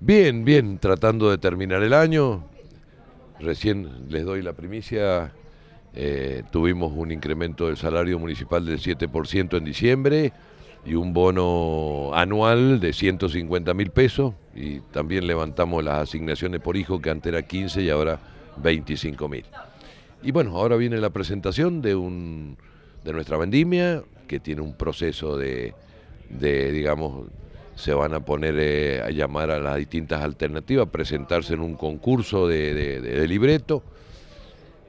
Bien, bien, tratando de terminar el año. Recién les doy la primicia. Eh, tuvimos un incremento del salario municipal del 7% en diciembre y un bono anual de 150 mil pesos y también levantamos las asignaciones por hijo que antes era 15 y ahora 25 mil. Y bueno, ahora viene la presentación de, un, de nuestra vendimia que tiene un proceso de, de digamos, se van a poner eh, a llamar a las distintas alternativas, presentarse en un concurso de, libreto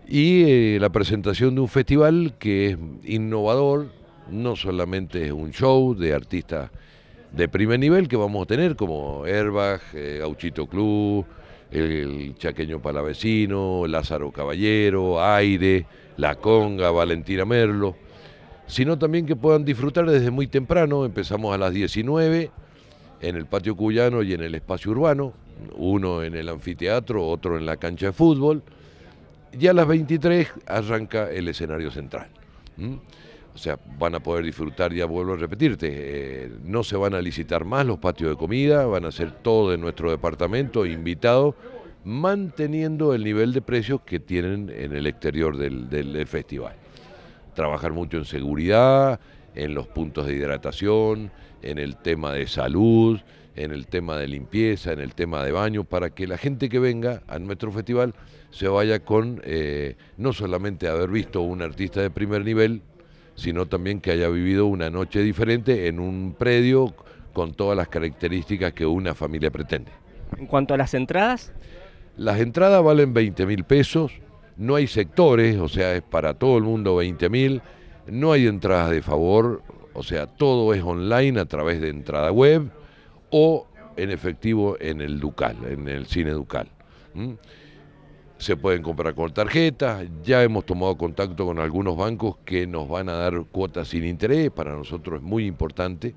y eh, la presentación de un festival que es innovador, no solamente es un show de artistas de primer nivel que vamos a tener como Erbach, eh, Gauchito Club, el Chaqueño Palavecino, Lázaro Caballero, Aire, La Conga, Valentina Merlo, sino también que puedan disfrutar desde muy temprano, empezamos a las 19 en el patio cuyano y en el espacio urbano, uno en el anfiteatro, otro en la cancha de fútbol, y a las 23 arranca el escenario central. O sea, van a poder disfrutar, ya vuelvo a repetirte, eh, no se van a licitar más los patios de comida, van a ser todo de nuestro departamento, invitado, manteniendo el nivel de precios que tienen en el exterior del festival. Trabajar mucho en seguridad, en los puntos de hidratación, en el tema de salud, en el tema de limpieza, en el tema de baño, para que la gente que venga a nuestro festival se vaya con eh, no solamente haber visto un artista de primer nivel, sino también que haya vivido una noche diferente en un predio con todas las características que una familia pretende. En cuanto a las entradas. Las entradas valen 20 mil pesos, no hay sectores, o sea, es para todo el mundo 20 mil no hay entradas de favor, o sea, todo es online a través de entrada web o en efectivo en el Ducal, en el cine Ducal. Se pueden comprar con tarjeta, ya hemos tomado contacto con algunos bancos que nos van a dar cuotas sin interés, para nosotros es muy importante,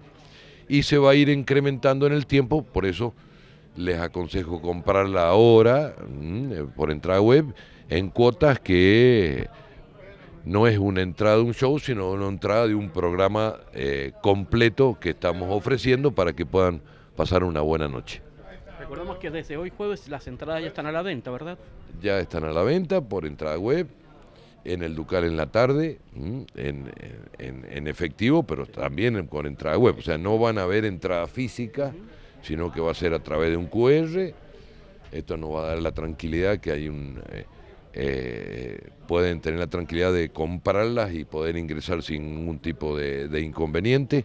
y se va a ir incrementando en el tiempo, por eso les aconsejo comprarla ahora por entrada web en cuotas que no es una entrada de un show, sino una entrada de un programa eh, completo que estamos ofreciendo para que puedan pasar una buena noche. Recordemos que desde hoy jueves las entradas ya están a la venta, ¿verdad? Ya están a la venta por entrada web, en el Ducal en la tarde, en, efectivo, pero también con entrada web. O sea, no van a haber entrada física, sino que va a ser a través de un QR. Esto nos va a dar la tranquilidad que hay un... Eh, eh, pueden tener la tranquilidad de comprarlas y poder ingresar sin ningún tipo de, inconveniente.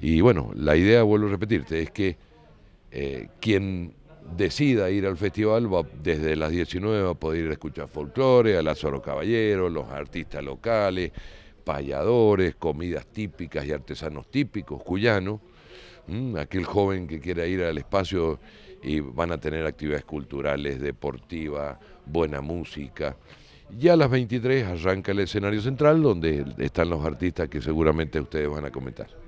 Y bueno, la idea, vuelvo a repetirte, es que eh, quien decida ir al festival va, desde las 19 va a poder ir a escuchar folclore, a Lázaro Caballero, los artistas locales, payadores, comidas típicas y artesanos típicos cuyanos. Mm, aquel joven que quiera ir al espacio y van a tener actividades culturales, deportivas, buena música. Y a las 23 arranca el escenario central donde están los artistas que seguramente ustedes van a comentar.